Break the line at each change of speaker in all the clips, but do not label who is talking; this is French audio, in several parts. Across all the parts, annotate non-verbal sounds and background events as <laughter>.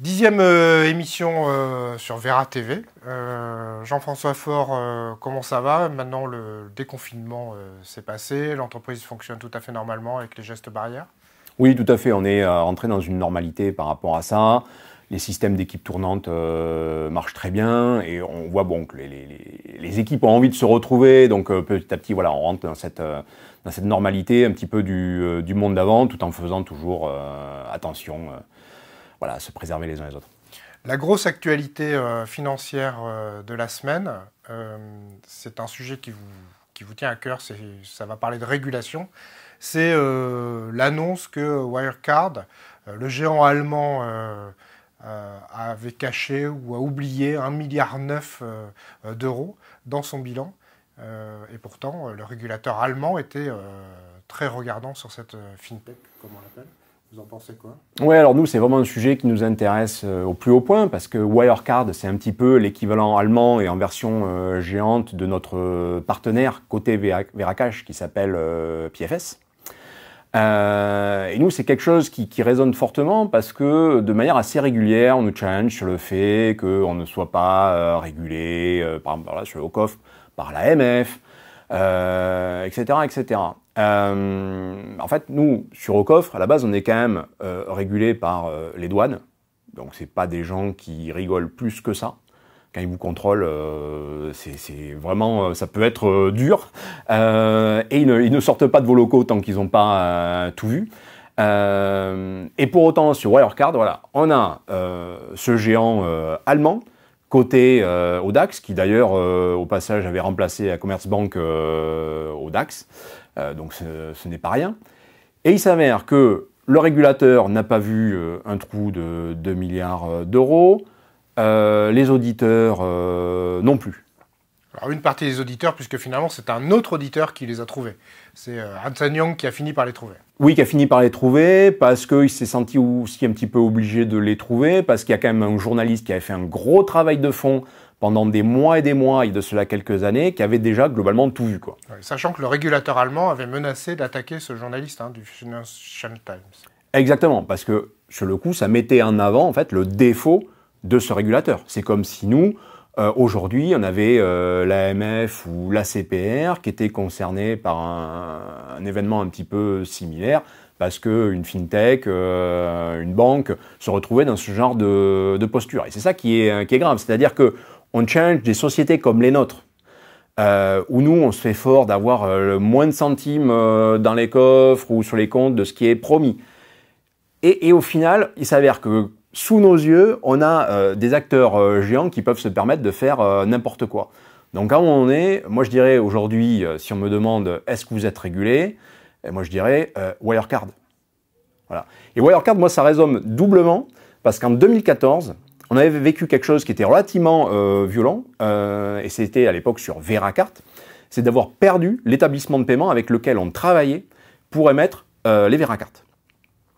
Dixième euh, émission euh, sur Vera TV. Euh, Jean-François Faure, comment ça va Maintenant, le déconfinement s'est passé, l'entreprise fonctionne tout à fait normalement avec les gestes barrières
Oui, tout à fait. On est rentré dans une normalité par rapport à ça. Les systèmes d'équipe tournantes marchent très bien et on voit bon que les, équipes ont envie de se retrouver. Donc petit à petit, voilà, on rentre dans cette, dans normalité un petit peu du, du monde d'avant tout en faisant toujours attention voilà, se préserver les uns les autres.
La grosse actualité euh, financière euh, de la semaine, euh, c'est un sujet qui vous, qui vous tient à cœur, ça va parler de régulation. C'est l'annonce que Wirecard, le géant allemand, avait caché ou a oublié 1,9 milliard d'euros dans son bilan. et pourtant, le régulateur allemand était très regardant sur cette fintech, comme on l'appelle. Vous en pensez quoi
Oui, alors nous, c'est vraiment un sujet qui nous intéresse euh, au plus haut point parce que Wirecard, c'est un petit peu l'équivalent allemand et en version euh, géante de notre euh, partenaire côté Veracash qui s'appelle PFS. et nous, c'est quelque chose qui, résonne fortement parce que de manière assez régulière, on nous challenge sur le fait qu'on ne soit pas régulé, par exemple, sur le par etc., etc. Euh, en fait, nous, sur Ocoffre, à la base, on est quand même euh, régulé par euh, les douanes. Donc, c'est pas des gens qui rigolent plus que ça. Quand ils vous contrôlent, c'est vraiment, ça peut être dur. et ils ne, sortent pas de vos locaux tant qu'ils n'ont pas tout vu. et pour autant, sur Wirecard, voilà, on a ce géant allemand côté au DAX, qui d'ailleurs, au passage, avait remplacé la Commerzbank au DAX. Euh, donc ce, n'est pas rien. Et il s'avère que le régulateur n'a pas vu euh, un trou de 2 milliards euh, d'euros, les auditeurs non plus.
Alors une partie des auditeurs, puisque finalement c'est un autre auditeur qui les a trouvés. C'est euh, Young qui a fini par les trouver.
Oui, qui a fini par les trouver, parce qu'il s'est senti aussi un petit peu obligé de les trouver, parce qu'il y a quand même un journaliste qui avait fait un gros travail de fond pendant des mois et des mois, et de cela quelques années, qui avait déjà globalement tout vu. Quoi.
sachant que le régulateur allemand avait menacé d'attaquer ce journaliste hein, du Financial Times.
Exactement, parce que sur le coup, ça mettait en avant en fait le défaut de ce régulateur. C'est comme si nous, euh, aujourd'hui, on avait euh, l'AMF ou l'ACPR qui étaient concernés par un, événement un petit peu similaire, parce qu'une fintech, euh, une banque se retrouvait dans ce genre de, posture. Et c'est ça qui est, qui est grave. C'est-à-dire que on change des sociétés comme les nôtres, euh, où nous, on se fait fort d'avoir euh, le moins de centimes euh, dans les coffres ou sur les comptes de ce qui est promis. Et, au final, il s'avère que sous nos yeux, on a des acteurs géants qui peuvent se permettre de faire n'importe quoi. Donc à où on est, moi je dirais aujourd'hui, si on me demande est-ce que vous êtes régulé, eh, moi je dirais Wirecard. Voilà. Et Wirecard, moi ça résume doublement, parce qu'en 2014, on avait vécu quelque chose qui était relativement euh, violent, euh, et c'était à l'époque sur VeraCart, c'est d'avoir perdu l'établissement de paiement avec lequel on travaillait pour émettre euh, les VeraCart.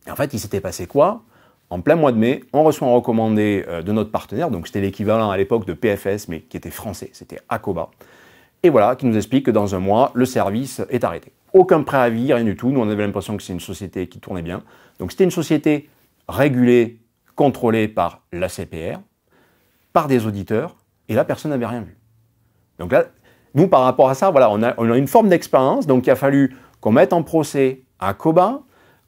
Et en fait, il s'était passé quoi En plein mois de mai, on reçoit un recommandé de notre partenaire, donc c'était l'équivalent à l'époque de PFS, mais qui était français, c'était Acoba, et voilà, qui nous explique que dans un mois, le service est arrêté. Aucun préavis, rien du tout. Nous, on avait l'impression que c'est une société qui tournait bien. Donc, c'était une société régulée contrôlé par l'ACPR, par des auditeurs, et là, personne n'avait rien vu. Donc là, nous, par rapport à ça, voilà, on a, une forme d'expérience, donc il a fallu qu'on mette en procès à Coba,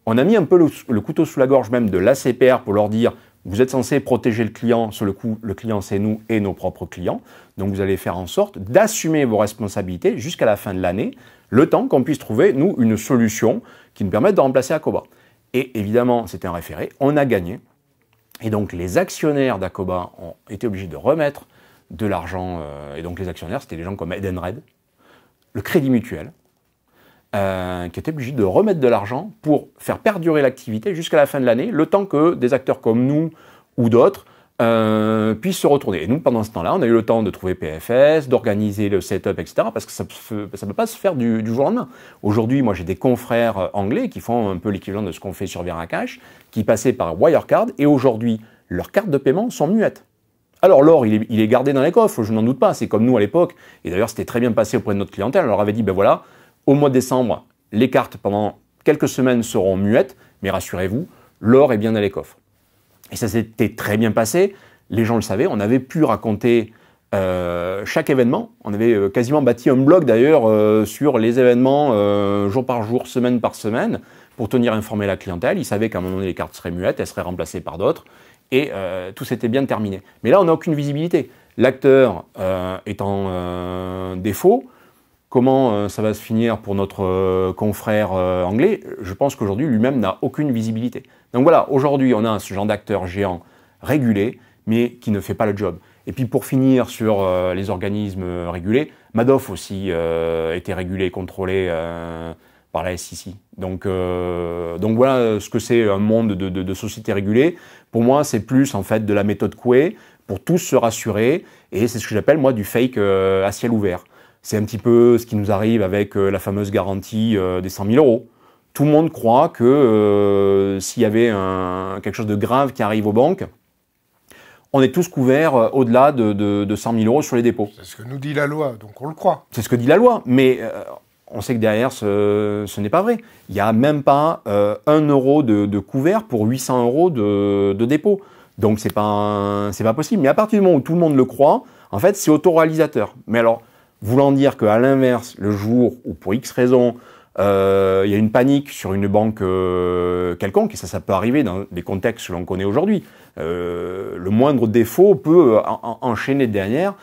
on a mis un peu le, couteau sous la gorge même de l'ACPR pour leur dire, vous êtes censé protéger le client, sur le coup, le client c'est nous et nos propres clients, donc vous allez faire en sorte d'assumer vos responsabilités jusqu'à la fin de l'année, le temps qu'on puisse trouver, nous, une solution qui nous permette de remplacer Coba. Et évidemment, c'était un référé, on a gagné, et donc les actionnaires d'Acoba ont été obligés de remettre de l'argent. Euh, et donc les actionnaires, c'était des gens comme Edenred, le Crédit Mutuel, euh, qui étaient obligés de remettre de l'argent pour faire perdurer l'activité jusqu'à la fin de l'année, le temps que des acteurs comme nous ou d'autres euh, puissent se retourner. Et nous, pendant ce temps-là, on a eu le temps de trouver PFS, d'organiser le setup, etc. Parce que ça ne peut pas se faire du, jour au lendemain. Aujourd'hui, moi, j'ai des confrères euh, anglais qui font un peu l'équivalent de ce qu'on fait sur Viracash, qui passaient par Wirecard, et aujourd'hui, leurs cartes de paiement sont muettes. Alors l'or, il, il est, gardé dans les coffres, je n'en doute pas, c'est comme nous à l'époque, et d'ailleurs c'était très bien passé auprès de notre clientèle, on leur avait dit, ben voilà, au mois de décembre, les cartes pendant quelques semaines seront muettes, mais rassurez-vous, l'or est bien dans les coffres. Et ça s'était très bien passé. Les gens le savaient. On avait pu raconter euh, chaque événement. On avait euh, quasiment bâti un blog d'ailleurs euh, sur les événements jour par jour, semaine par semaine, pour tenir informé la clientèle. Ils savaient qu'à un moment donné, les cartes seraient muettes, elles seraient remplacées par d'autres, et tout s'était bien terminé. Mais là, on n'a aucune visibilité. L'acteur est en défaut, Comment euh, ça va se finir pour notre euh, confrère euh, anglais Je pense qu'aujourd'hui, lui-même n'a aucune visibilité. Donc voilà, aujourd'hui, on a ce genre d'acteur géant régulé, mais qui ne fait pas le job. Et puis pour finir sur les organismes régulés, Madoff aussi était régulé contrôlé par la SEC. Donc, donc voilà ce que c'est un monde de, de, de sociétés régulées. Pour moi, c'est plus en fait de la méthode Coué pour tous se rassurer et c'est ce que j'appelle moi du fake à ciel ouvert. C'est un petit peu ce qui nous arrive avec euh, la fameuse garantie euh, des 100 000 euros. Tout le monde croit que euh, s'il y avait quelque chose de grave qui arrive aux banques, on est tous couverts au-delà de, 100 000 euros sur les dépôts. C'est ce
que nous dit la loi, donc on le croit.
C'est ce que dit la loi, mais on sait que derrière, ce, n'est pas vrai. Il n'y a même pas 1 euro de, couvert pour 800 euros de, dépôt. Donc c'est pas, pas possible. Mais à partir du moment où tout le monde le croit, en fait, c'est autoréalisateur. Mais alors, Voulant dire qu'à l'inverse, le jour où pour X raisons, euh, il y a une panique sur une banque euh, quelconque, et ça, ça peut arriver dans des contextes que l'on connaît aujourd'hui. Euh, le moindre défaut peut enchaîner derrière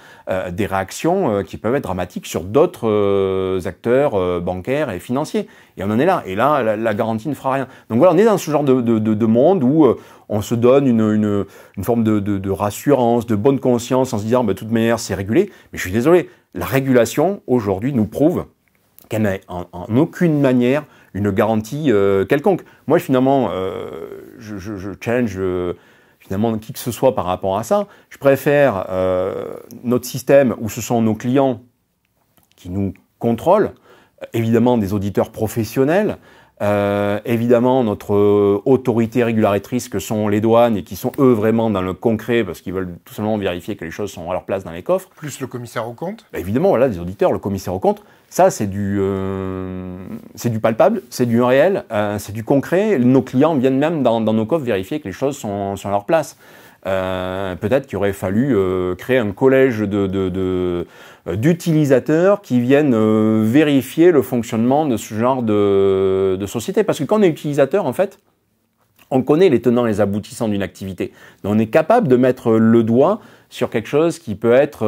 des réactions qui peuvent être dramatiques sur d'autres acteurs bancaires et financiers. Et on en est là. Et là, la, garantie ne fera rien. Donc voilà, on est dans ce genre de monde où on se donne une, forme de, rassurance, de bonne conscience en se disant, bah, de toute manière, c'est régulé. Mais je suis désolé, la régulation, aujourd'hui, nous prouve qu'elle n'a en, aucune manière une garantie euh, quelconque. Moi, finalement, euh, je, change euh, finalement qui que ce soit par rapport à ça. Je préfère notre système où ce sont nos clients qui nous contrôlent, évidemment des auditeurs professionnels, euh, évidemment, notre euh, autorité régulatrice que sont les douanes et qui sont eux vraiment dans le concret parce qu'ils veulent tout simplement vérifier que les choses sont à leur place dans les coffres.
Plus le commissaire
au compte. Bah, évidemment, voilà, des auditeurs, le commissaire aux comptes. Ça, c'est du, euh, c'est du palpable, c'est du réel, c'est du concret. Nos clients viennent même dans, nos coffres vérifier que les choses sont, sont à leur place. Euh, peut-être qu'il aurait fallu euh, créer un collège euh, d'utilisateurs de, qui viennent vérifier le fonctionnement de ce genre de, société. Parce que quand on est utilisateur, en fait, on connaît les tenants et les aboutissants d'une activité. Donc on est capable de mettre le doigt sur quelque chose qui peut être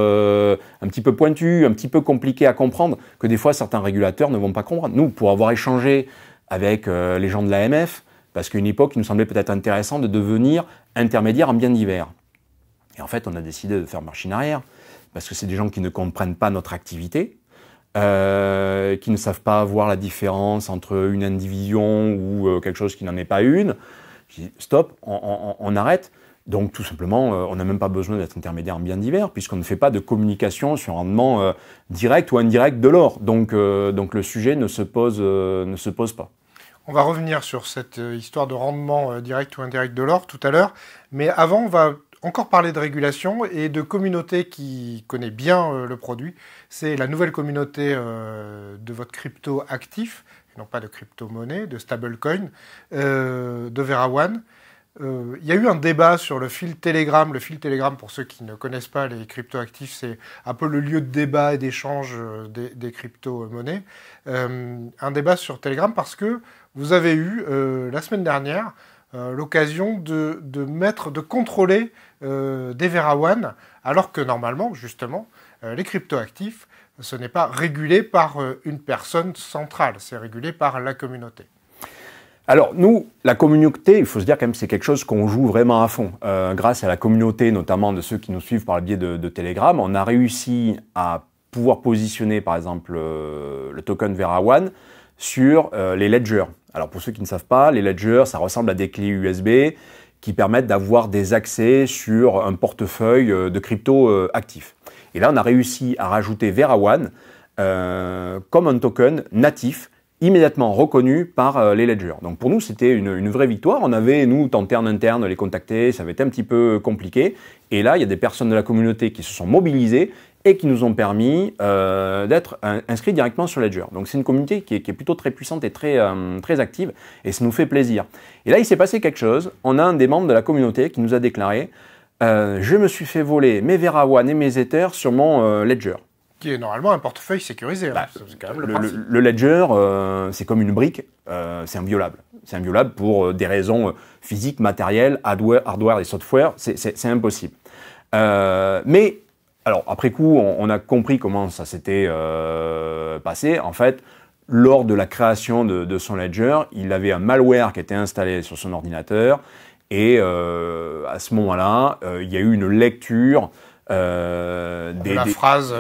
un petit peu pointu, un petit peu compliqué à comprendre, que des fois certains régulateurs ne vont pas comprendre. Nous, pour avoir échangé avec les gens de l'AMF, parce qu'une époque, il nous semblait peut-être intéressant de devenir intermédiaire en biens divers. Et en fait, on a décidé de faire marche arrière, parce que c'est des gens qui ne comprennent pas notre activité, euh, qui ne savent pas voir la différence entre une indivision ou euh, quelque chose qui n'en est pas une. Je dis, stop, on, arrête. Donc tout simplement, euh, on n'a même pas besoin d'être intermédiaire en biens divers, puisqu'on ne fait pas de communication sur rendement direct ou indirect de l'or. Donc, donc le sujet ne se pose, ne se pose pas.
On va revenir sur cette euh, histoire de rendement euh, direct ou indirect de l'or tout à l'heure. Mais avant, on va encore parler de régulation et de communauté qui connaît bien euh, le produit. C'est la nouvelle communauté de votre crypto actif, non pas de crypto-monnaie, de stablecoin, de VeraOne. Il y a eu un débat sur le fil Telegram. Le fil Telegram, pour ceux qui ne connaissent pas les crypto-actifs, c'est un peu le lieu de débat et d'échange des, crypto-monnaies. un débat sur Telegram parce que vous avez eu euh, la semaine dernière euh, l'occasion de, mettre, de contrôler euh, des VeraOne, alors que normalement, justement, les cryptoactifs, ce n'est pas régulé par une personne centrale, c'est régulé par la communauté.
Alors nous, la communauté, il faut se dire quand même, c'est quelque chose qu'on joue vraiment à fond. grâce à la communauté, notamment de ceux qui nous suivent par le biais de, Telegram, on a réussi à pouvoir positionner, par exemple, le token VeraOne sur les ledgers. Alors pour ceux qui ne savent pas, les ledgers, ça ressemble à des clés USB qui permettent d'avoir des accès sur un portefeuille euh, de crypto euh, actif. Et là, on a réussi à rajouter VeraOne euh, comme un token natif immédiatement reconnu par les ledgers. Donc pour nous, c'était une, vraie victoire. On avait, nous, tenté en interne, les contacter, ça avait été un petit peu compliqué. Et là, il y a des personnes de la communauté qui se sont mobilisées et qui nous ont permis euh, d'être inscrits directement sur Ledger. Donc c'est une communauté qui est, plutôt très puissante et très, euh, très active, et ça nous fait plaisir. Et là, il s'est passé quelque chose. On a un des membres de la communauté qui nous a déclaré euh, Je me suis fait voler mes Verawan et mes Ethers sur mon Ledger ».
Qui est normalement un portefeuille sécurisé. Hein. Bah,
le, Ledger, c'est comme une brique, c'est inviolable. C'est inviolable pour des raisons physiques, matérielles, hardware, hardware et software, c'est impossible. mais alors après coup, on, a compris comment ça s'était euh, passé. En fait, lors de la création de, son ledger, il avait un malware qui était installé sur son ordinateur. Et euh, à ce moment-là, euh, il y a eu une lecture des, la des... phrase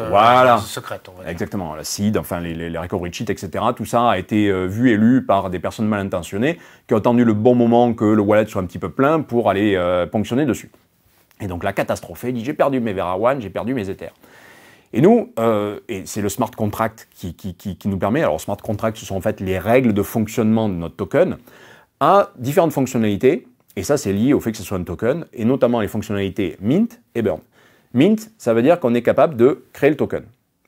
Exactement, la seed, enfin les, les, recovery cheats, etc. Tout ça a été vu et lu par des personnes mal intentionnées qui ont attendu le bon moment que le wallet soit un petit peu plein pour aller ponctionner dessus. Et donc la catastrophe, il dit j'ai perdu mes One, j'ai perdu mes Ethers. Et nous, euh, et c'est le smart contract qui, qui, nous permet, alors smart contract, ce sont en fait les règles de fonctionnement de notre token, à différentes fonctionnalités, et ça c'est lié au fait que ce soit un token, et notamment les fonctionnalités mint et burn. Mint, ça veut dire qu'on est capable de créer le token.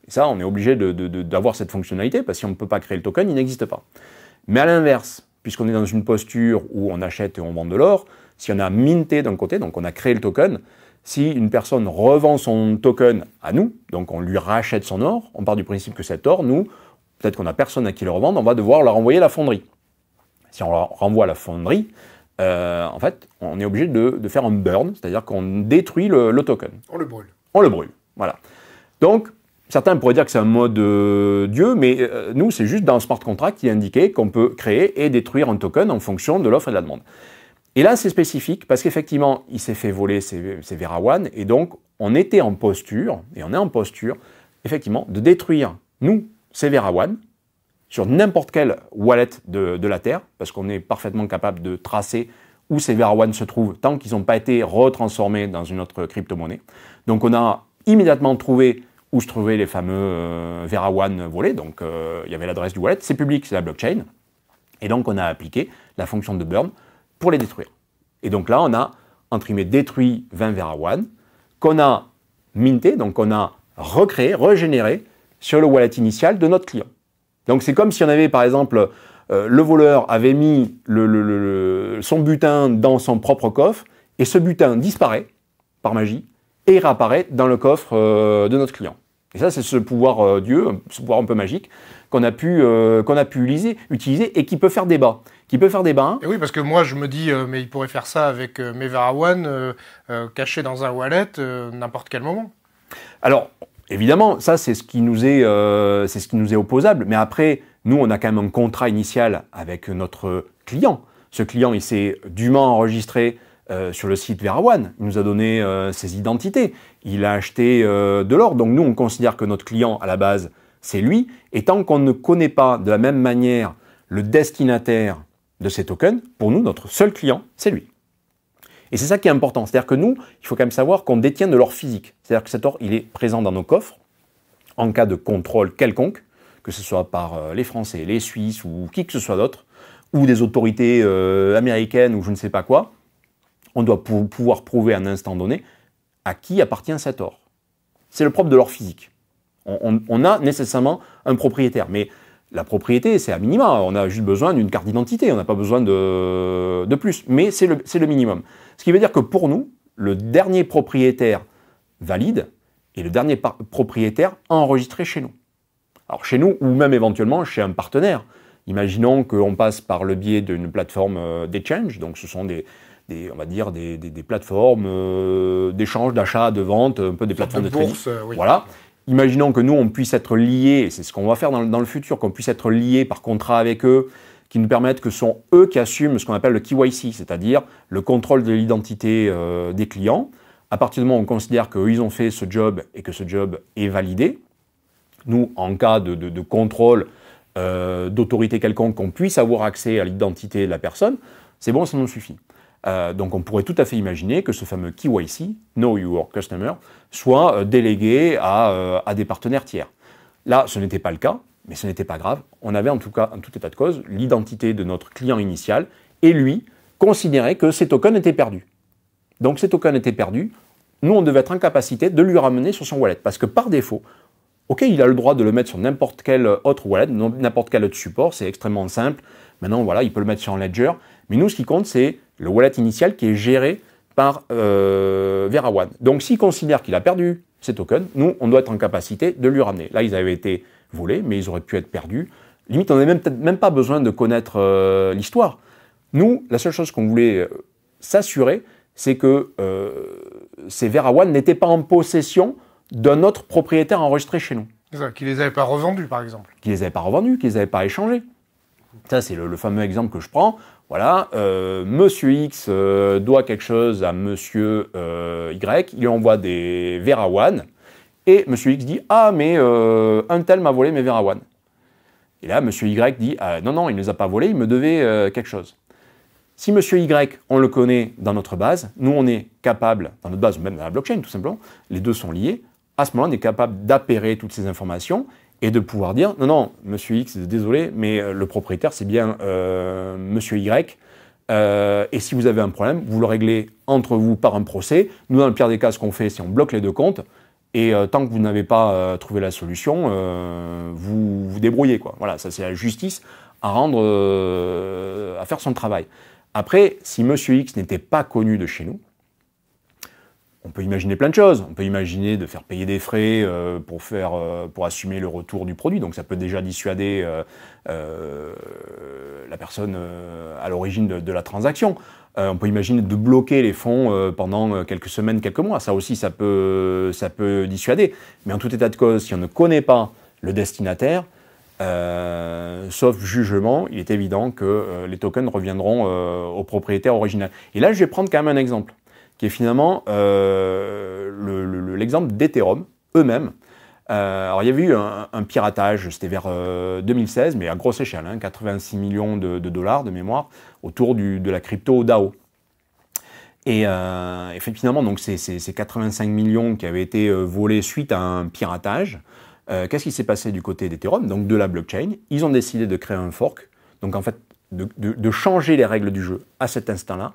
Et ça, on est obligé d'avoir cette fonctionnalité, parce que si on ne peut pas créer le token, il n'existe pas. Mais à l'inverse, puisqu'on est dans une posture où on achète et on vend de l'or, si on a minté d'un côté, donc on a créé le token, si une personne revend son token à nous, donc on lui rachète son or, on part du principe que cet or, nous, peut-être qu'on n'a personne à qui le revendre, on va devoir le renvoyer à la fonderie. Si on le renvoie à la fonderie, euh, en fait, on est obligé de, faire un burn, c'est-à-dire qu'on détruit le, token.
On le brûle. On le brûle,
voilà. Donc, certains pourraient dire que c'est un mode de euh, Dieu, mais euh, nous, c'est juste dans le smart contract qui est indiqué qu'on peut créer et détruire un token en fonction de l'offre et de la demande. Et là, c'est spécifique parce qu'effectivement, il s'est fait voler ces Verawan et donc on était en posture, et on est en posture, effectivement, de détruire, nous, ces Verawan, sur n'importe quelle wallet de, la Terre, parce qu'on est parfaitement capable de tracer où ces Verawan se trouvent tant qu'ils n'ont pas été retransformés dans une autre crypto-monnaie. Donc on a immédiatement trouvé où se trouvaient les fameux euh, Verawan volés, donc euh, il y avait l'adresse du wallet, c'est public, c'est la blockchain, et donc on a appliqué la fonction de burn pour les détruire. Et donc là, on a, entre guillemets, détruit 20 one, qu'on a minté, donc on a recréé, régénéré sur le wallet initial de notre client. Donc c'est comme si on avait, par exemple, euh, le voleur avait mis son butin dans son propre coffre, et ce butin disparaît par magie, et réapparaît dans le coffre euh, de notre client. Et ça, c'est ce pouvoir euh, Dieu, ce pouvoir un peu magique, qu'on a pu, euh, qu'on a pu utiliser, utiliser et qui peut faire débat. Qui peut faire débat. Hein.
Et oui, parce que moi, je me dis, euh, mais il pourrait faire ça avec mes One, caché dans un wallet, n'importe quel moment.
Alors, évidemment, ça, c'est ce, qui c'est ce qui nous est opposable. Mais après, nous, on a quand même un contrat initial avec notre client. Ce client, il s'est dûment enregistré euh, sur le site Verawan. Il nous a donné euh, ses identités. Il a acheté euh, de l'or. Donc nous, on considère que notre client, à la base, c'est lui. Et tant qu'on ne connaît pas de la même manière le destinataire de ces tokens, pour nous, notre seul client, c'est lui. Et c'est ça qui est important. C'est-à-dire que nous, il faut quand même savoir qu'on détient de l'or physique. C'est-à-dire que cet or, il est présent dans nos coffres en cas de contrôle quelconque, que ce soit par les Français, les Suisses ou qui que ce soit d'autre, ou des autorités américaines ou je ne sais pas quoi on doit pouvoir prouver à un instant donné à qui appartient cet or. C'est le propre de l'or physique. On, a nécessairement un propriétaire, mais la propriété, c'est à minima. On a juste besoin d'une carte d'identité, on n'a pas besoin de, plus, mais c'est le, le minimum. Ce qui veut dire que pour nous, le dernier propriétaire valide est le dernier propriétaire enregistré chez nous. Alors chez nous, ou même éventuellement chez un partenaire. Imaginons qu'on passe par le biais d'une plateforme euh, d'échange, donc ce sont des, des, on va dire, des, plateformes euh, d'échange, d'achat, de vente, un peu des plateformes de, bourse, euh, Voilà. Imaginons que nous, on puisse être liés, c'est ce qu'on va faire dans, le futur, qu'on puisse être liés par contrat avec eux, qui nous permettent que ce sont eux qui assument ce qu'on appelle le KYC, c'est-à-dire le contrôle de l'identité euh, des clients. À partir du moment où on considère qu'ils ont fait ce job et que ce job est validé, nous, en cas de, contrôle d'autorité quelconque, qu'on puisse avoir accès à l'identité de la personne, c'est bon, ça nous suffit. Euh, donc on pourrait tout à fait imaginer que ce fameux KYC, Know Your Customer, soit euh, délégué euh, à, des partenaires tiers. Là, ce n'était pas le cas, mais ce n'était pas grave. On avait en tout cas, en tout état de cause, l'identité de notre client initial et lui considérait que ses tokens étaient perdus. Donc ces tokens étaient perdus. Nous, on devait être en capacité de lui ramener sur son wallet parce que par défaut, Ok, il a le droit de le mettre sur n'importe quel autre wallet, n'importe quel autre support, c'est extrêmement simple. Maintenant, voilà, il peut le mettre sur un ledger. Mais nous, ce qui compte, c'est le wallet initial qui est géré par euh, Donc s'il considère qu'il a perdu ses tokens, nous, on doit être en capacité de lui ramener. Là, ils avaient été volés, mais ils auraient pu être perdus. Limite, on n'avait même, même pas besoin de connaître euh, l'histoire. Nous, la seule chose qu'on voulait euh, s'assurer, c'est que euh, ces Verawan n'étaient pas en possession d'un autre propriétaire enregistré chez
nous. Qui les avait pas revendus, par exemple.
Qui les avait pas revendus, qui les avait pas échangés. Ça, c'est le, fameux exemple que je prends. Voilà, euh, Monsieur X euh, doit quelque chose à Monsieur euh, Y, il lui envoie des Verawan, et Monsieur X dit Ah, mais un tel m'a volé mes Verawan. Et là, Monsieur Y dit ah, Non, non, il ne les a pas volés, il me devait quelque chose. Si Monsieur Y, on le connaît dans notre base, nous on est capable, dans notre base, ou même dans la blockchain tout simplement, les deux sont liés, à ce moment-là, on est capable d'appairer toutes ces informations et de pouvoir dire non, non, monsieur X, désolé, mais euh, le propriétaire, c'est bien euh, monsieur Y. Euh, et si vous avez un problème, vous le réglez entre vous par un procès. Nous, dans le pire des cas, ce qu'on fait, c'est on bloque les deux comptes. Et tant que vous n'avez pas trouvé la solution, vous vous débrouillez. Quoi. Voilà, ça c'est la justice à rendre, à faire son travail. Après, si Monsieur X n'était pas connu de chez nous, on peut imaginer plein de choses. On peut imaginer de faire payer des frais euh, pour, faire, euh, pour assumer le retour du produit. Donc ça peut déjà dissuader euh, la personne à l'origine de, la transaction. on peut imaginer de bloquer les fonds pendant quelques semaines, quelques mois. Ça aussi, ça peut, ça peut dissuader. Mais en tout état de cause, si on ne connaît pas le destinataire, sauf jugement, il est évident que les tokens reviendront au propriétaire original. Et là, je vais prendre quand même un exemple qui est finalement euh, l'exemple d'Ethereum eux-mêmes. Euh, alors il y avait eu un, piratage, c'était vers 2016, euh, mais à grosse échelle, 86 hein, millions de, dollars de mémoire autour de la crypto DAO. Et, finalement, donc ces, 85 millions qui avaient été volés suite à un piratage, qu'est-ce qui s'est passé du côté d'Ethereum, donc de la blockchain Ils ont décidé de créer un fork, donc en fait de changer les règles du jeu à cet instant-là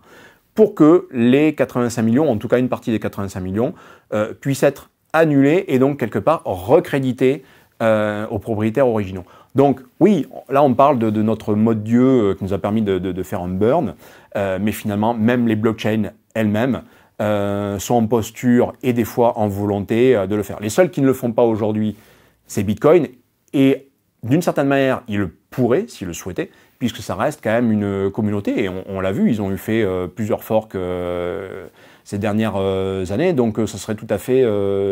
pour que les 85 millions, en tout cas une partie des 85 millions, euh, puissent être annulés et donc quelque part recrédités euh, aux propriétaires originaux. Donc oui, là on parle de, notre mode Dieu euh, qui nous a permis de, faire un burn, mais finalement même les blockchains elles-mêmes sont en posture et des fois en volonté de le faire. Les seuls qui ne le font pas aujourd'hui, c'est Bitcoin, et d'une certaine manière, ils le pourraient s'ils le souhaitaient, puisque ça reste quand même une euh, communauté. Et on, l'a vu, ils ont eu fait euh, plusieurs forks euh, ces dernières années, donc ça serait tout à fait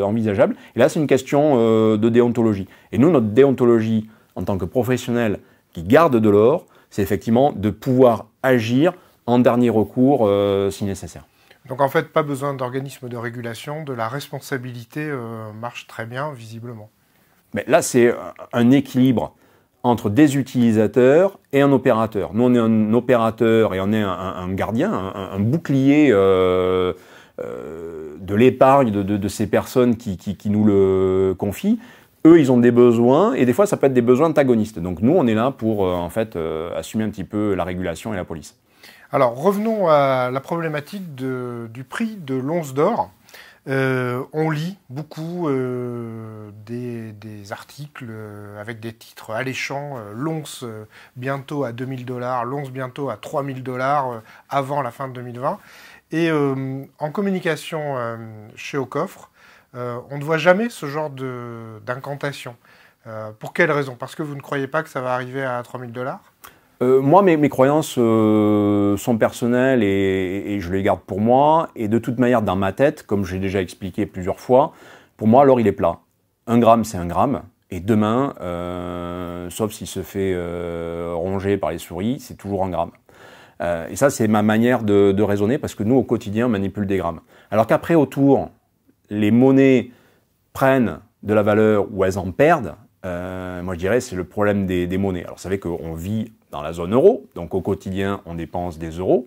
envisageable. Et là, c'est une question de déontologie. Et nous, notre déontologie en tant que professionnel qui garde de l'or, c'est effectivement de pouvoir agir en dernier recours si nécessaire.
Donc en fait, pas besoin d'organismes de régulation, de la responsabilité marche très bien, visiblement.
Mais là, c'est un équilibre entre des utilisateurs et un opérateur. Nous, on est un opérateur et on est un, gardien, un, bouclier euh, euh, de l'épargne de, ces personnes qui, nous le confient. Eux, ils ont des besoins et des fois, ça peut être des besoins antagonistes. Donc nous, on est là pour euh, en fait assumer un petit peu la régulation et la police.
Alors revenons à la problématique du prix de l'once d'or. Euh, on lit beaucoup euh, des, articles euh, avec des titres alléchants, l'once bientôt à 2000 dollars, l'once bientôt à 3000 dollars avant la fin de 2020. Et en communication chez Au Coffre, on ne voit jamais ce genre d'incantation. pour quelle raison Parce que vous ne croyez pas que ça va arriver à 3000 dollars
euh, moi, mes, croyances euh, sont personnelles et, je les garde pour moi. Et de toute manière, dans ma tête, comme j'ai déjà expliqué plusieurs fois, pour moi, l'or, il est plat. Un gramme, c'est un gramme. Et demain, euh, sauf s'il se fait ronger par les souris, c'est toujours un gramme. et ça, c'est ma manière de, de, raisonner parce que nous, au quotidien, on manipule des grammes. Alors qu'après, autour, les monnaies prennent de la valeur ou elles en perdent, euh, moi je dirais c'est le problème des, monnaies. Alors, vous savez qu'on vit dans la zone euro, donc au quotidien, on dépense des euros.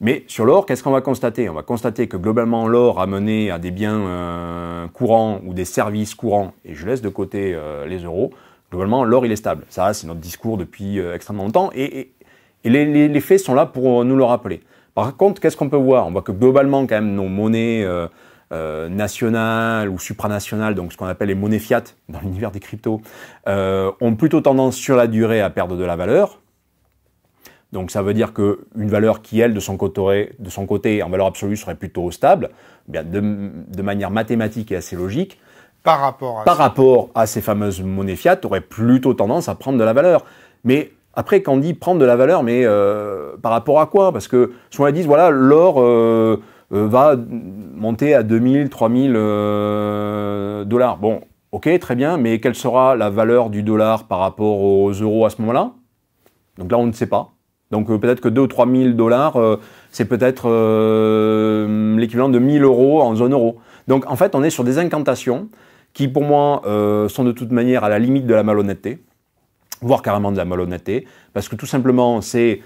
Mais sur l'or, qu'est-ce qu'on va constater On va constater que globalement, l'or a mené à des biens euh, courants ou des services courants, et je laisse de côté euh, les euros, globalement, l'or, il est stable. Ça, c'est notre discours depuis extrêmement longtemps, et, les, les, faits sont là pour nous le rappeler. Par contre, qu'est-ce qu'on peut voir On voit que globalement, quand même, nos monnaies euh, national nationales ou supranationales, donc ce qu'on appelle les monnaies fiat dans <laughs> l'univers des cryptos, euh, ont plutôt tendance sur la durée à perdre de la valeur. Donc ça veut dire qu'une valeur qui, elle, de son, côté, de son côté, en valeur absolue, serait plutôt stable, eh bien de, manière mathématique et assez logique,
par rapport à, par
rapport à ces fameuses monnaies fiat, aurait plutôt tendance à prendre de la valeur. Mais après, quand on dit prendre de la valeur, mais euh, par rapport à quoi Parce que on ils disent, voilà, l'or, euh, va monter à 2000, 3000 euh, dollars. Bon, ok, très bien, mais quelle sera la valeur du dollar par rapport aux euros à ce moment-là Donc là, on ne sait pas. Donc euh, peut-être que 2 ou 3 dollars, c'est peut-être l'équivalent de 1000 euros en zone euro. Donc en fait, on est sur des incantations qui, pour moi, sont de toute manière à la limite de la malhonnêteté, voire carrément de la malhonnêteté, parce que tout simplement, c'est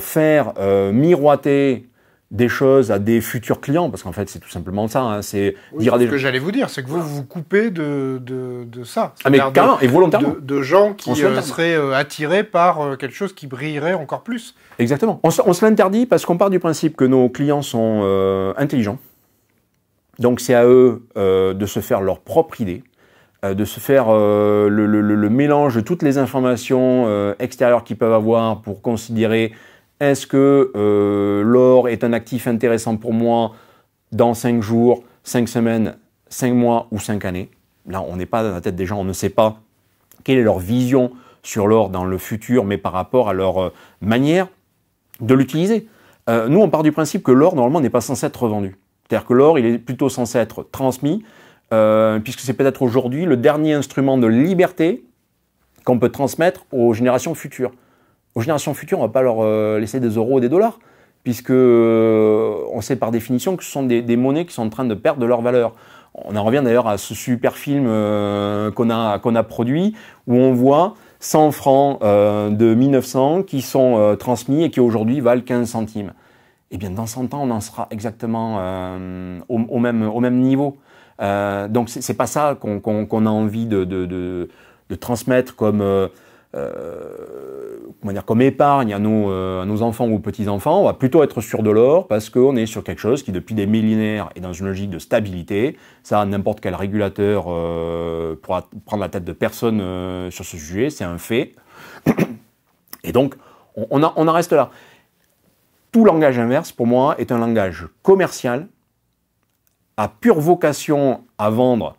faire miroiter des choses à des futurs clients, parce qu'en fait, c'est tout simplement ça. Hein, c'est dire Ce que
j'allais vous dire, c'est que vous vous coupez de, de, ça. Ah, mais carrément, de, et volontairement. De, gens qui euh, seraient euh, attirés par euh, quelque chose qui brillerait encore plus.
Exactement. On se, l'interdit parce qu'on part du principe que nos clients sont intelligents. Donc, c'est à eux de se faire leur propre idée de se faire le, le, mélange de toutes les informations extérieures qu'ils peuvent avoir pour considérer est-ce que euh, l'or est un actif intéressant pour moi dans 5 jours, 5 semaines, 5 mois ou 5 années Là, on n'est pas dans la tête des gens, on ne sait pas quelle est leur vision sur l'or dans le futur, mais par rapport à leur euh, manière de l'utiliser. Euh, nous, on part du principe que l'or, normalement, n'est pas censé être revendu. C'est-à-dire que l'or, il est plutôt censé être transmis, puisque c'est peut-être aujourd'hui le dernier instrument de liberté qu'on peut transmettre aux générations futures aux générations futures, on ne va pas leur euh, laisser des euros ou des dollars, puisque euh, on sait par définition que ce sont des, monnaies qui sont en train de perdre leur valeur. On en revient d'ailleurs à ce super film euh, qu'on a, produit, où on voit 100 francs de 1900 qui sont transmis et qui aujourd'hui valent 15 centimes. Eh bien, dans 100 ans, on en sera exactement au, même, niveau. donc, c'est pas ça qu'on a envie de transmettre comme euh, comme épargne euh, à nos, enfants ou petits-enfants, on va plutôt être sur de l'or parce qu'on est sur quelque chose qui, depuis des millénaires, est dans une logique de stabilité. Ça, n'importe quel régulateur euh, pourra prendre la tête de personne sur ce sujet, c'est un fait. <coughs> Et donc, on, on en reste là. Tout langage inverse, pour moi, est un langage commercial à pure vocation à vendre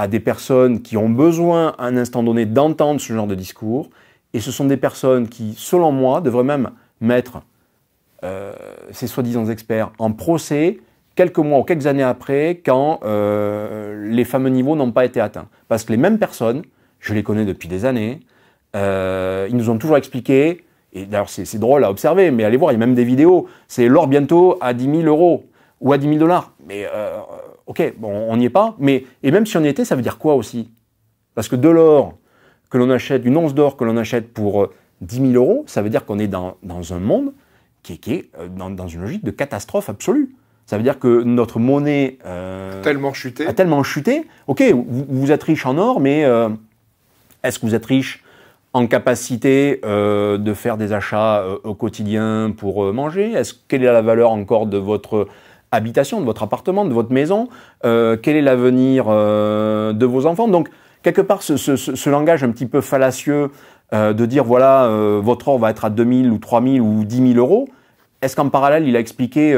à des personnes qui ont besoin à un instant donné d'entendre ce genre de discours. Et ce sont des personnes qui, selon moi, devraient même mettre euh, ces soi-disant experts en procès quelques mois ou quelques années après quand euh, les fameux niveaux n'ont pas été atteints. Parce que les mêmes personnes, je les connais depuis des années, euh, ils nous ont toujours expliqué, et d'ailleurs c'est drôle à observer, mais allez voir, il y a même des vidéos, c'est l'or bientôt à 10 000 euros ou à 10 000 dollars. Mais ok, bon, on n'y est pas, mais et même si on y était, ça veut dire quoi aussi Parce que de l'or que l'on achète, une once d'or que l'on achète pour 10 euh, 000 euros, ça veut dire qu'on est dans, dans, un monde qui est, euh, dans, une logique de catastrophe absolue. Ça veut dire que notre monnaie euh, tellement chuté. a tellement chuté. Ok, vous, êtes riche en or, mais est-ce que vous êtes riche en capacité de faire des achats au quotidien pour manger Est-ce quelle est la valeur encore de votre habitation, de votre appartement, de votre maison, euh, quel est l'avenir euh, de vos enfants. Donc, quelque part, ce, langage un petit peu fallacieux euh, de dire, voilà, votre or va être à 2000 ou 3000 ou 10 000 euros, est-ce qu'en parallèle, il a expliqué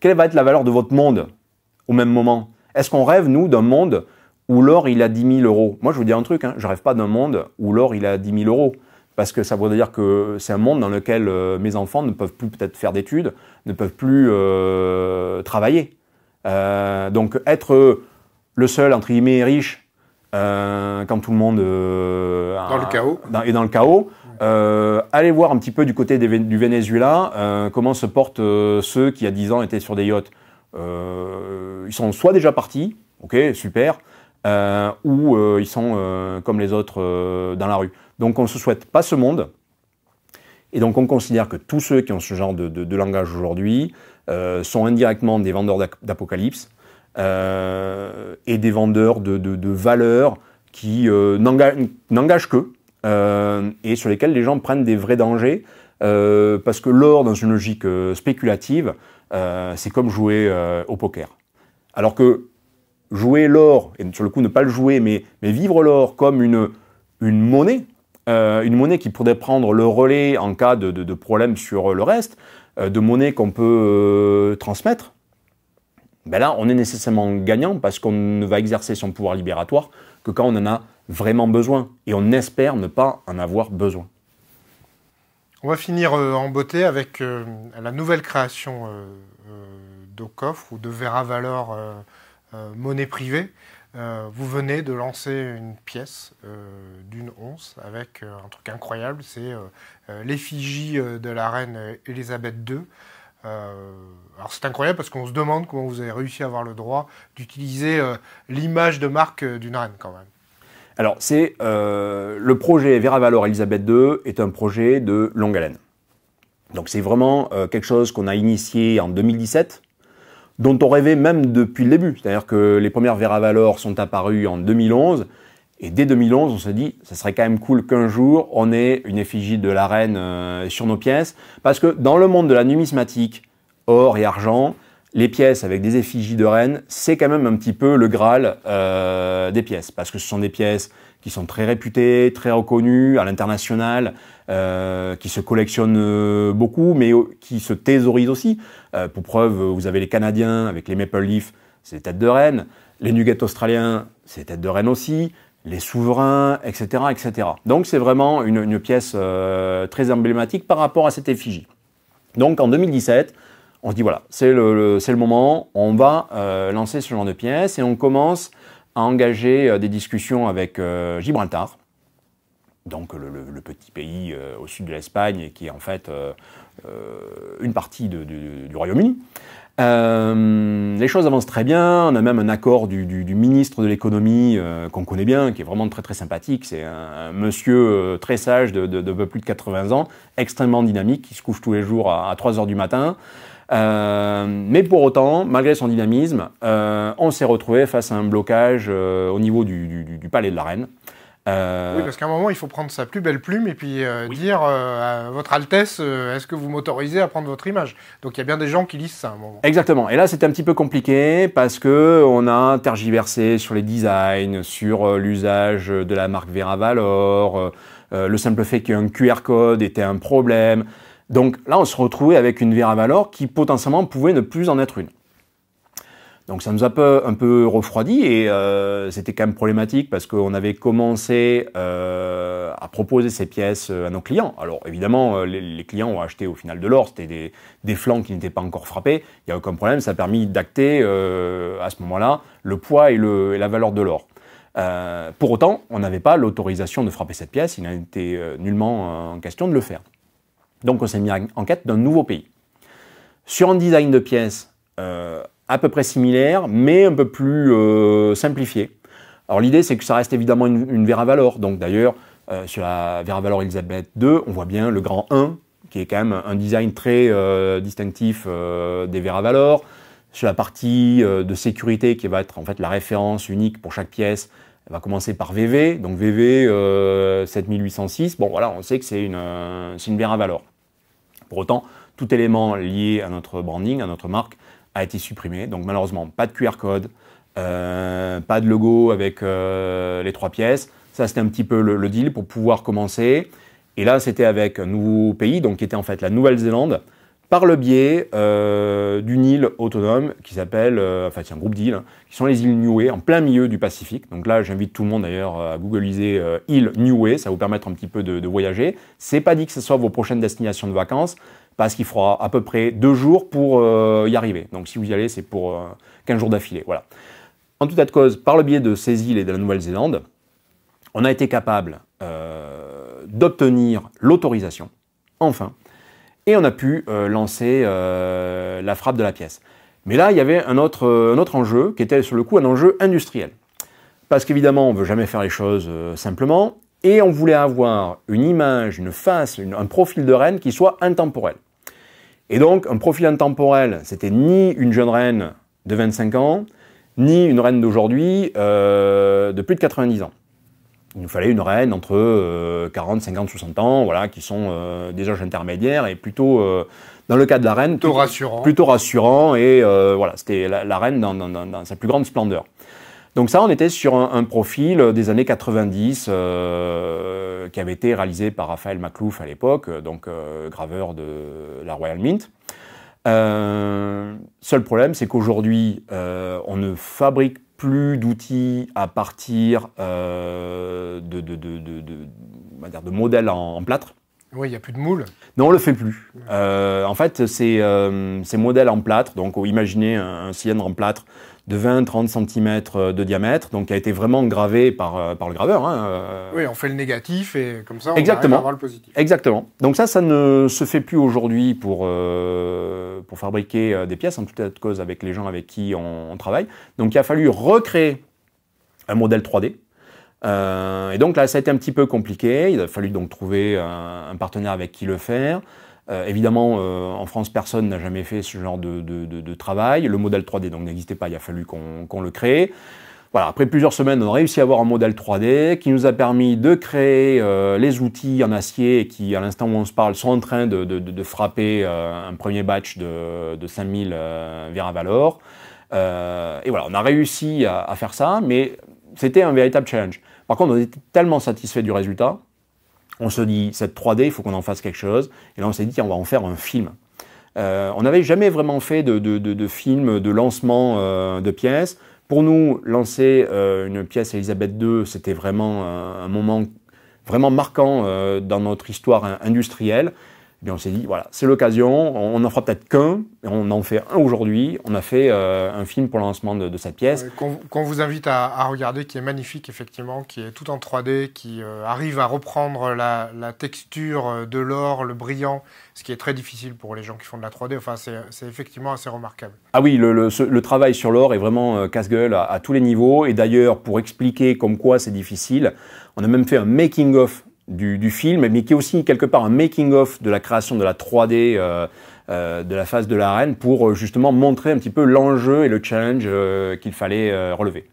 quelle va être la valeur de votre monde au même moment Est-ce qu'on rêve, nous, d'un monde où l'or, il a 10 000 euros Moi, je vous dis un truc, je hein, je rêve pas d'un monde où l'or, il a 10 000 euros parce que ça voudrait dire que c'est un monde dans lequel euh, mes enfants ne peuvent plus peut-être faire d'études, ne peuvent plus euh, travailler. Euh, donc être le seul, entre guillemets, riche, quand tout le monde... est Dans, le chaos. allez voir un petit peu du côté du Venezuela comment se portent ceux qui, il y a 10 ans, étaient sur des yachts. ils sont soit déjà partis, ok, super, ou ils sont comme les autres dans la rue. Donc on ne se souhaite pas ce monde. Et donc on considère que tous ceux qui ont ce genre de, langage aujourd'hui euh, sont indirectement des vendeurs d'apocalypse euh, et des vendeurs de, valeurs qui euh, n'engagent que et sur lesquels les gens prennent des vrais dangers parce que l'or dans une logique spéculative, c'est comme jouer au poker. Alors que jouer l'or, et sur le coup ne pas le jouer, mais, mais vivre l'or comme une, une monnaie, euh, une monnaie qui pourrait prendre le relais en cas de, de, problème sur le reste, euh, de monnaie qu'on peut euh, transmettre, ben là, on est nécessairement gagnant parce qu'on ne va exercer son pouvoir libératoire que quand on en a vraiment besoin. Et on espère ne pas en avoir besoin.
On va finir en beauté avec la nouvelle création euh, de coffre ou de verra valeur monnaie privée. Euh, vous venez de lancer une pièce euh, d'une once avec euh, un truc incroyable, c'est l'effigie de la reine Elisabeth II. alors c'est incroyable parce qu'on se demande comment vous avez réussi à avoir le droit d'utiliser l'image de marque d'une reine quand même.
Alors c'est le projet Vera Valor Elisabeth II est un projet de longue haleine. Donc c'est vraiment quelque chose qu'on a initié en 2017 dont on rêvait même depuis le début. C'est-à-dire que les premières Vera Valor sont apparues en 2011. Et dès 2011, on s'est dit, ça serait quand même cool qu'un jour, on ait une effigie de la reine euh, sur nos pièces. Parce que dans le monde de la numismatique, or et argent, les pièces avec des effigies de reine, c'est quand même un petit peu le Graal euh, des pièces. Parce que ce sont des pièces qui sont très réputés, très reconnus à l'international, euh, qui se collectionnent euh, beaucoup, mais qui se thésaurisent aussi. Euh, pour preuve, vous avez les Canadiens avec les Maple Leafs, c'est les têtes de reine. Les Nuggets australiens, c'est les têtes de reine aussi. Les souverains, etc. etc. Donc c'est vraiment une, pièce très emblématique par rapport à cette effigie. Donc en 2017, on se dit voilà, c'est le, le, moment, on va lancer ce genre de pièce et on commence a engagé euh, des discussions avec euh, Gibraltar, donc le, petit pays euh, au sud de l'Espagne qui est en fait une partie du Royaume-Uni. les choses avancent très bien. On a même un accord du, ministre de l'économie qu'on connaît bien, qui est vraiment très très sympathique. C'est un, monsieur très sage de, peu plus de 80 ans, extrêmement dynamique, qui se couche tous les jours à, à 3 heures du matin, euh, mais pour autant, malgré son dynamisme, euh, on s'est retrouvé face à un blocage euh, au niveau du, palais de la reine. Oui, parce
qu'à un moment, il faut prendre sa plus belle plume et puis dire à Votre Altesse, est-ce que vous m'autorisez à prendre votre image Donc il y a bien des gens qui lisent ça à un moment.
Exactement. Et là, c'était un petit peu compliqué parce que on a tergiversé sur les designs, sur l'usage de la marque Vera Valor, le simple fait qu'un QR code était un problème. Donc là, on se retrouvait avec une à valeur qui potentiellement pouvait ne plus en être une. Donc ça nous a un peu, refroidi et euh, c'était quand même problématique parce qu'on avait commencé euh, à proposer ces pièces euh, à nos clients. Alors évidemment, les, clients ont acheté au final de l'or, c'était des, flancs qui n'étaient pas encore frappés, il n'y a aucun problème, ça a permis d'acter à ce moment-là le poids et, et la valeur de l'or. pour autant, on n'avait pas l'autorisation de frapper cette pièce, il n'était nullement en question de le faire. Donc on s'est mis en quête d'un nouveau pays. Sur un design de pièce euh, à peu près similaire, mais un peu plus euh, simplifié. Alors l'idée c'est que ça reste évidemment une, Vera Valor. Donc d'ailleurs, euh, sur la Vera Valor Elizabeth II, on voit bien le grand 1, qui est quand même un design très distinctif des Vera Valor. Sur la partie de sécurité qui va être en fait la référence unique pour chaque pièce, elle va commencer par VV, donc VV 7806. Bon voilà, on sait que c'est une, une Vera Valor. Pour autant, tout élément lié à notre branding, à notre marque, a été supprimé. Donc malheureusement, pas de QR code, euh, pas de logo avec euh, les trois pièces. Ça, c'était un petit peu le, deal pour pouvoir commencer. Et là, c'était avec un nouveau pays, donc qui était en fait la Nouvelle-Zélande, par le biais euh, d'une île autonome qui s'appelle, euh, enfin c'est un groupe d'îles, hein, qui sont les îles Niue, en plein milieu du Pacifique. Donc là, j'invite tout le monde d'ailleurs à googliser îles euh, île Niue, ça va vous permettre un petit peu de, voyager. C'est pas dit que ce soit vos prochaines destinations de vacances, parce qu'il fera à peu près deux jours pour y arriver. Donc si vous y allez, c'est pour 15 jours d'affilée, voilà. En tout cas de cause, par le biais de ces îles et de la Nouvelle-Zélande, on a été capable d'obtenir l'autorisation, enfin, et on a pu euh, lancer euh, la frappe de la pièce. Mais là, il y avait un autre, euh, autre enjeu qui était sur le coup un enjeu industriel. Parce qu'évidemment, on ne veut jamais faire les choses simplement, et on voulait avoir une image, une face, un profil de reine qui soit intemporel. Et donc, un profil intemporel, c'était ni une jeune reine de 25 ans, ni une reine d'aujourd'hui de plus de 90 ans il nous fallait une reine entre 40, 50, 60 ans, voilà, qui sont euh, des âges intermédiaires et plutôt, euh, dans le cas de la reine, plutôt, rassurant. Plutôt rassurant et euh, voilà, c'était la, reine dans, sa plus grande splendeur. Donc ça, on était sur un, un profil des années 90 qui avait été réalisé par Raphaël Maclouf à l'époque, donc graveur de la Royal Mint. Euh, seul problème, c'est qu'aujourd'hui, euh, on ne fabrique plus d'outils à partir euh, de, de, de, modèles en plâtre.
Oui, il n'y a plus de moule.
Non, on le fait plus. Euh, en fait, c'est euh, ces en plâtre. Donc, oh, imaginez un, cylindre en plâtre de 20-30 cm de diamètre, donc qui a été vraiment gravé par, euh, par le graveur. Hein, euh.
Oui, on fait le négatif et comme ça on Exactement. avoir le positif.
Exactement. Donc ça, ça ne se fait plus aujourd'hui pour, pour fabriquer des pièces, en toute cause avec les gens avec qui on travaille. Donc il a fallu recréer un modèle 3D, euh, et donc là, ça a été un petit peu compliqué. Il a fallu donc trouver euh, un, partenaire avec qui le faire. Euh, évidemment, en France, personne n'a jamais fait ce genre de, travail. Le modèle 3D n'existait pas. Il a fallu qu'on le crée. Voilà, après plusieurs semaines, on a réussi à avoir un modèle 3D qui nous a permis de créer les outils en acier qui, à l'instant où on se parle, sont en train de, frapper un premier batch de, 5000 ViraValor. Euh, et voilà, on a réussi à faire ça, mais c'était un véritable challenge. Par contre, on était tellement satisfait du résultat, on se dit, cette 3D, il faut qu'on en fasse quelque chose. Et là, on s'est dit, on va en faire un film. Euh, on n'avait jamais vraiment fait de, de, de, film de lancement euh, de pièces. Pour nous, lancer euh, une pièce Elisabeth II, c'était vraiment un moment vraiment marquant dans notre histoire industrielle on s'est dit, voilà, c'est l'occasion, on n'en fera peut-être qu'un, on en fait un aujourd'hui, on a fait euh, un film pour le lancement de, cette pièce.
qu'on, vous invite à, regarder, qui est magnifique effectivement, qui est tout en 3D, qui euh, arrive à reprendre la, texture euh, de l'or, le brillant, ce qui est très difficile pour les gens qui font de la 3D, enfin c'est, effectivement assez remarquable.
Ah oui, le, travail sur l'or est vraiment casse-gueule à, à tous les niveaux, et d'ailleurs pour expliquer comme quoi c'est difficile, on a même fait un making-of du, film, mais qui est aussi quelque part un making-of de la création de la 3D euh, euh, de la phase de l'arène pour euh, justement montrer un petit peu l'enjeu et le challenge qu'il fallait relever.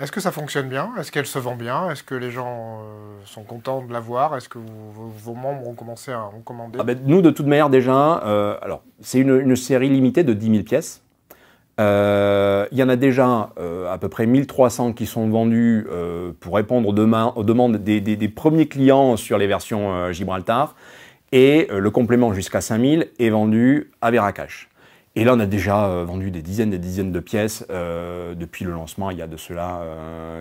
Est-ce que ça fonctionne bien Est-ce qu'elle se vend bien Est-ce que les gens sont contents de la voir Est-ce que vos, membres ont commencé à en commander ah
ben, Nous, de toute manière, déjà, alors c'est une, une, série limitée de 10 000 pièces. Euh, il y en a déjà euh, à peu près 1300 qui sont vendus euh, pour répondre demain aux demandes des, premiers clients sur les versions Gibraltar. Et le complément jusqu'à 5000 est vendu à Cash. Et là, on a déjà vendu des dizaines et des dizaines de pièces depuis le lancement, il y a de cela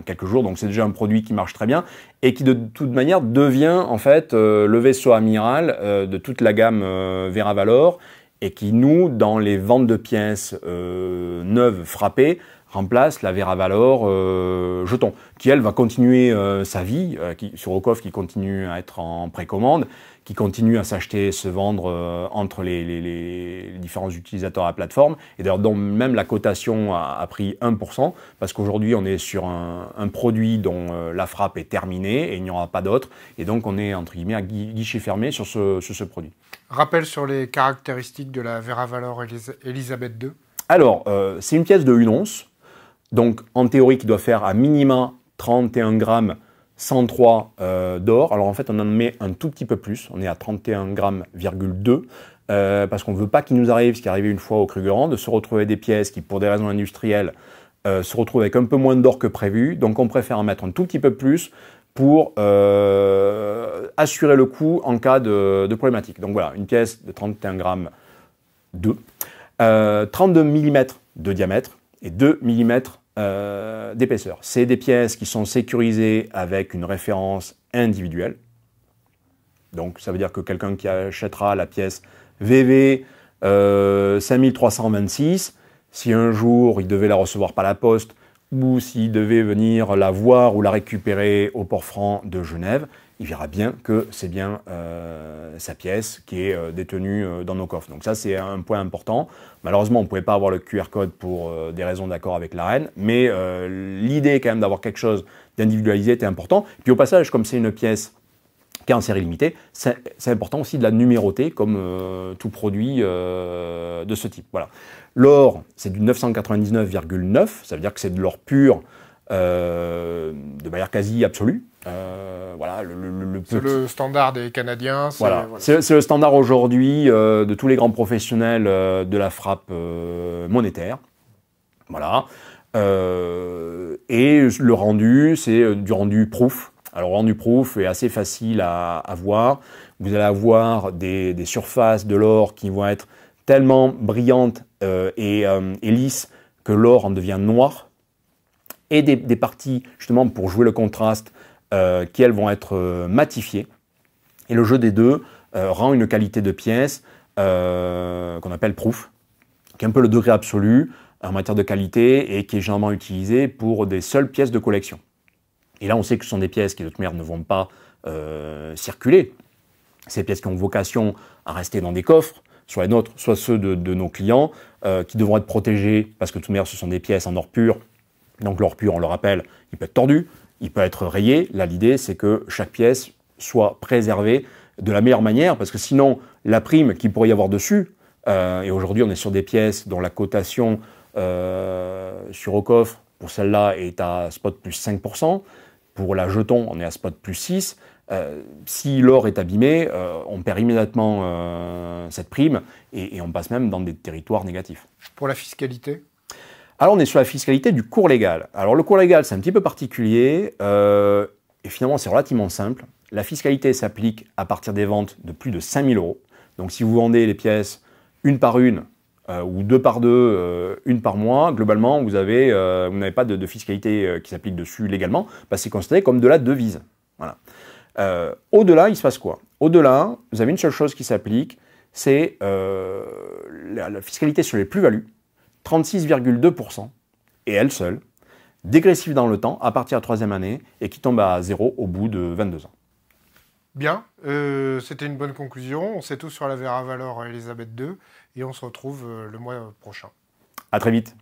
quelques jours. Donc c'est déjà un produit qui marche très bien et qui de toute manière devient en fait le vaisseau amiral de toute la gamme Vera Valor et qui, nous, dans les ventes de pièces euh, neuves frappées, remplace la Vera Valor euh, jeton, qui elle va continuer euh, sa vie euh, qui, sur Okov qui continue à être en précommande, qui continue à s'acheter, se vendre entre les, les, les, différents utilisateurs à la plateforme, et d'ailleurs dont même la cotation a, pris 1%, parce qu'aujourd'hui on est sur un, un produit dont la frappe est terminée et il n'y aura pas d'autre, et donc on est entre guillemets à guichet fermé sur ce, sur ce produit.
Rappel sur les caractéristiques de la Vera Valor Elisabeth II.
Alors, euh, c'est une pièce de 1 once, donc en théorie qui doit faire à minima 31 grammes 103 euh, d'or. Alors en fait, on en met un tout petit peu plus, on est à 31 grammes euh, parce qu'on ne veut pas qu'il nous arrive ce qui est arrivé une fois au Krugerrand, de se retrouver des pièces qui, pour des raisons industrielles, se retrouvent avec un peu moins d'or que prévu. Donc on préfère en mettre un tout petit peu plus pour euh, assurer le coût en cas de, problématique. Donc voilà, une pièce de 31 grammes 2, 32 mm de diamètre et 2 mm euh, d'épaisseur. C'est des pièces qui sont sécurisées avec une référence individuelle. Donc ça veut dire que quelqu'un qui achètera la pièce VV 5326, euh, si un jour il devait la recevoir par la poste, ou s'il devait venir la voir ou la récupérer au port franc de Genève, il verra bien que c'est bien euh, sa pièce qui est euh, détenue euh, dans nos coffres. Donc ça, c'est un point important. Malheureusement, on ne pouvait pas avoir le QR code pour des raisons d'accord avec la reine, mais l'idée quand même d'avoir quelque chose d'individualisé était important. Puis au passage, comme c'est une pièce qui est en série limitée, c'est important aussi de la numéroter comme tout produit de ce type. Voilà. L'or, c'est du 999,9, ça veut dire que c'est de l'or pur euh, de manière quasi absolue. Euh, voilà, le, le,
standard des Canadiens. C'est voilà.
C'est le standard aujourd'hui euh, de tous les grands professionnels euh, de la frappe monétaire. Voilà. et le rendu, c'est du rendu proof. Alors, le rendu proof est assez facile à, à voir. Vous allez avoir des surfaces de l'or qui vont être tellement brillante euh, euh, et, lisse que l'or en devient noir, et des, parties justement pour jouer le contraste euh, qui elles vont être matifiées. Et le jeu des deux rend une qualité de pièce qu'on appelle proof, qui est un peu le degré absolu en matière de qualité et qui est généralement utilisé pour des seules pièces de collection. Et là, on sait que ce sont des pièces qui de toute manière ne vont pas circuler. Ces pièces qui ont vocation à rester dans des coffres, soit les nôtres, soit ceux de, nos clients, euh, qui devront être protégés, parce que de toute ce sont des pièces en or pur. Donc l'or pur, on le rappelle, il peut être tordu, il peut être rayé. Là, l'idée, c'est que chaque pièce soit préservée de la meilleure manière, parce que sinon, la prime qu'il pourrait y avoir dessus, euh, et aujourd'hui, on est sur des pièces dont la cotation euh, sur au coffre, pour celle-là, est à spot plus 5%, pour la jeton, on est à spot plus 6%, euh, si l'or est abîmé, euh, on perd immédiatement euh, cette prime et, on passe même dans des territoires négatifs.
Pour la fiscalité
Alors on est sur la fiscalité du cours légal. Alors le cours légal c'est un petit peu particulier et finalement c'est relativement simple. La fiscalité s'applique à partir des ventes de plus de 5000 euros. Donc si vous vendez les pièces une par une ou deux par deux, une par mois, globalement vous n'avez pas de, fiscalité qui s'applique dessus légalement, bah, c'est considéré comme de la devise. Voilà. Euh, au-delà, il se passe quoi Au-delà, vous avez une seule chose qui s'applique, c'est euh, la, fiscalité sur les plus-values, 36,2%, et elle seule, dégressive dans le temps, à partir de la troisième année, et qui tombe à zéro au bout de 22
ans. Bien, euh, c'était une bonne conclusion. On sait tout sur la Vera Valor Elisabeth II, et on se retrouve le mois prochain.
À très vite.